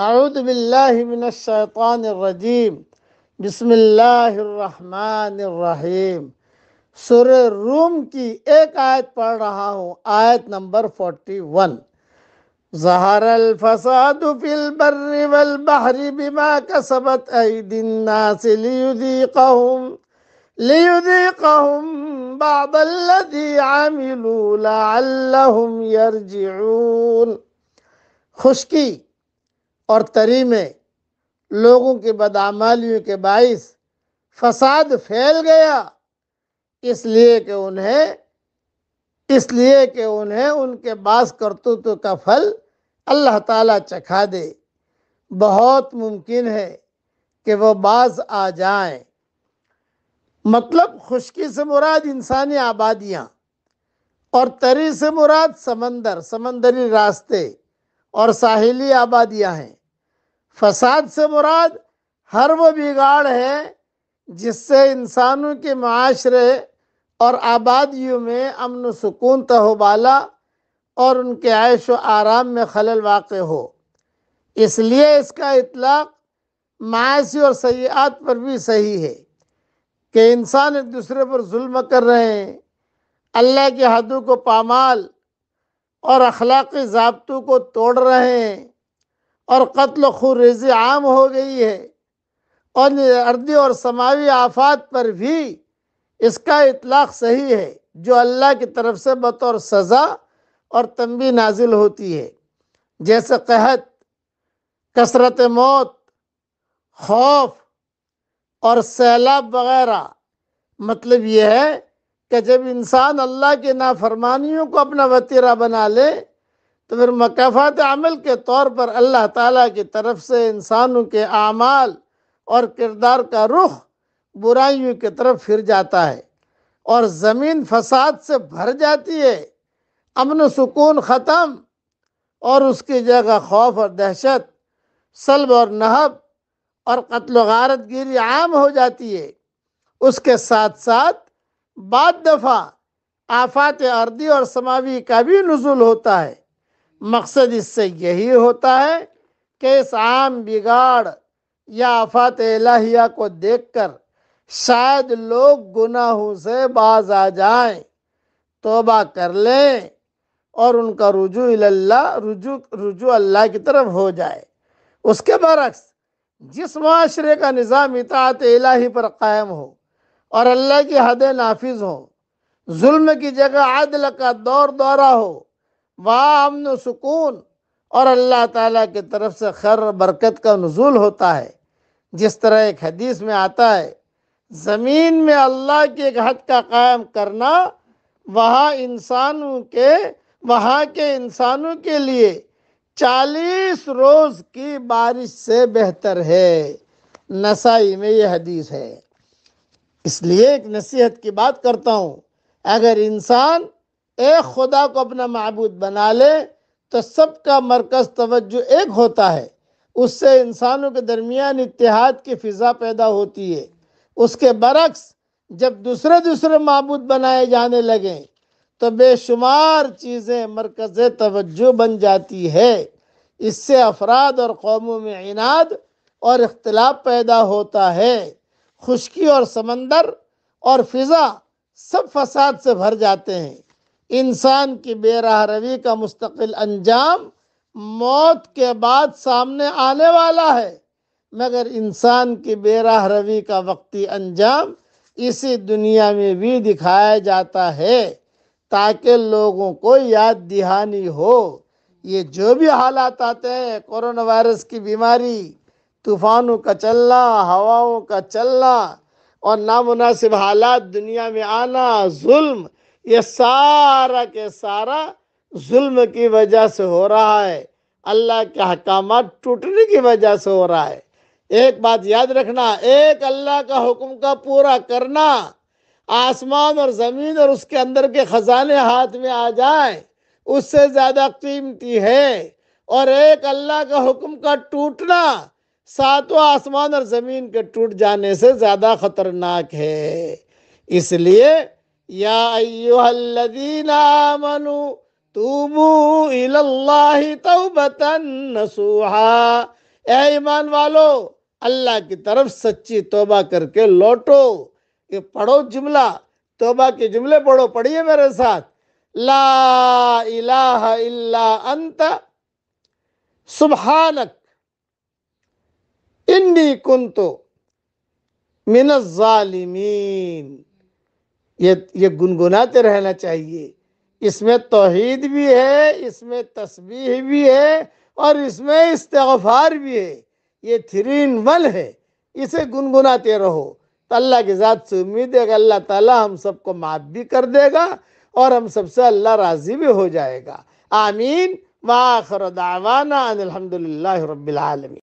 اعوذ باللہ من الشیطان الرجیم بسم اللہ الرحمن الرحیم سر کی ایک آیت پڑھ رہا ہوں آیت نمبر 41 ظہر الفساد فی البر والبحر بما کسبت اید الناس لیذیقہم لیذیقہم بعض الذی عملوا لعلہم یرجعون خشکی اور تری میں لوگوں کی بدعمالیوں کے باعث فساد پھیل گیا اس لیے کہ انہیں اس لیے کہ انہیں ان کے بعض کرتوتوں کا پھل اللہ تعالیٰ چکھا دے بہت ممکن ہے کہ وہ بعض آ جائیں مطلب خشکی سے مراد انسانی آبادیاں اور تری سے مراد سمندر سمندری راستے اور ساحلی آبادیاں ہیں فساد سے مراد ہر وہ بگاڑ ہے جس سے انسانوں کے معاشرے اور آبادیوں میں امن و سکون بالا اور ان کے عائش و آرام میں خلل واقع ہو اس لیے اس کا اطلاق معاشی اور سیاحت پر بھی صحیح ہے کہ انسان ایک دوسرے پر ظلم کر رہے ہیں اللہ کے حدوں کو پامال اور اخلاقی ضابطوں کو توڑ رہے ہیں اور قتل و خوریزی عام ہو گئی ہے اور اردی اور سماوی آفات پر بھی اس کا اطلاق صحیح ہے جو اللہ کی طرف سے بطور سزا اور تنبی نازل ہوتی ہے جیسے قحط کثرت موت خوف اور سیلاب وغیرہ مطلب یہ ہے کہ جب انسان اللہ کے نافرمانیوں کو اپنا وطیرہ بنا لے تو پھر مقافات عمل کے طور پر اللہ تعالیٰ کی طرف سے انسانوں کے اعمال اور کردار کا رخ برائیوں کی طرف پھر جاتا ہے اور زمین فساد سے بھر جاتی ہے امن و سکون ختم اور اس کی جگہ خوف اور دہشت سلب اور نہب اور قتل و غارت گیری عام ہو جاتی ہے اس کے ساتھ ساتھ بعد دفعہ آفات اردی اور سماوی کا بھی نزول ہوتا ہے مقصد اس سے یہی ہوتا ہے کہ اس عام بگاڑ یا آفات الہیہ کو دیکھ کر شاید لوگ گناہوں سے باز آ جائیں توبہ کر لیں اور ان کا رجوع رجوع رجوع اللہ کی طرف ہو جائے اس کے برعکس جس معاشرے کا نظام اطاعت الہی پر قائم ہو اور اللہ کی حد نافذ ہوں ظلم کی جگہ عدل کا دور دورہ ہو وہاں امن و سکون اور اللہ تعالیٰ کے طرف سے خر برکت کا نزول ہوتا ہے جس طرح ایک حدیث میں آتا ہے زمین میں اللہ کی ایک حد کا قائم کرنا وہاں انسانوں کے وہاں کے انسانوں کے لیے چالیس روز کی بارش سے بہتر ہے نسائی میں یہ حدیث ہے اس لیے ایک نصیحت کی بات کرتا ہوں اگر انسان ایک خدا کو اپنا معبود بنا لے تو سب کا مرکز توجہ ایک ہوتا ہے اس سے انسانوں کے درمیان اتحاد کی فضا پیدا ہوتی ہے اس کے برعکس جب دوسرے دوسرے معبود بنائے جانے لگیں تو بے شمار چیزیں مرکز توجہ بن جاتی ہے اس سے افراد اور قوموں میں عناد اور اختلاف پیدا ہوتا ہے خشکی اور سمندر اور فضا سب فساد سے بھر جاتے ہیں انسان کی بے راہ روی کا مستقل انجام موت کے بعد سامنے آنے والا ہے مگر انسان کی بے راہ روی کا وقتی انجام اسی دنیا میں بھی دکھایا جاتا ہے تاکہ لوگوں کو یاد دہانی ہو یہ جو بھی حالات آتے ہیں کورونا وائرس کی بیماری طوفانوں کا چلنا ہواؤں کا چلنا اور نامناسب حالات دنیا میں آنا ظلم یہ سارا کے سارا ظلم کی وجہ سے ہو رہا ہے اللہ کے حکامات ٹوٹنے کی وجہ سے ہو رہا ہے ایک بات یاد رکھنا ایک اللہ کا حکم کا پورا کرنا آسمان اور زمین اور اس کے اندر کے خزانے ہاتھ میں آ جائے اس سے زیادہ قیمتی ہے اور ایک اللہ کا حکم کا ٹوٹنا ساتو آسمان اور زمین کے ٹوٹ جانے سے زیادہ خطرناک ہے اس لیے آمنوا توبو اللہ توبتا نسوحا اے ایمان والو اللہ کی طرف سچی توبہ کر کے لوٹو یہ پڑھو جملہ توبہ کے جملے پڑھو پڑھئے میرے ساتھ لا الہ الا انت سبحانک انی کنتو من الظالمین یہ یہ گنگناتے رہنا چاہیے اس میں توحید بھی ہے اس میں تسبیح بھی ہے اور اس میں استغفار بھی ہے یہ ان ون ہے اسے گنگناتے رہو تو اللہ کے ذات سے امید ہے کہ اللہ تعالیٰ ہم سب کو معاف بھی کر دے گا اور ہم سب سے اللہ راضی بھی ہو جائے گا آمین بآخر دعوانا الحمد الحمدللہ رب العالمین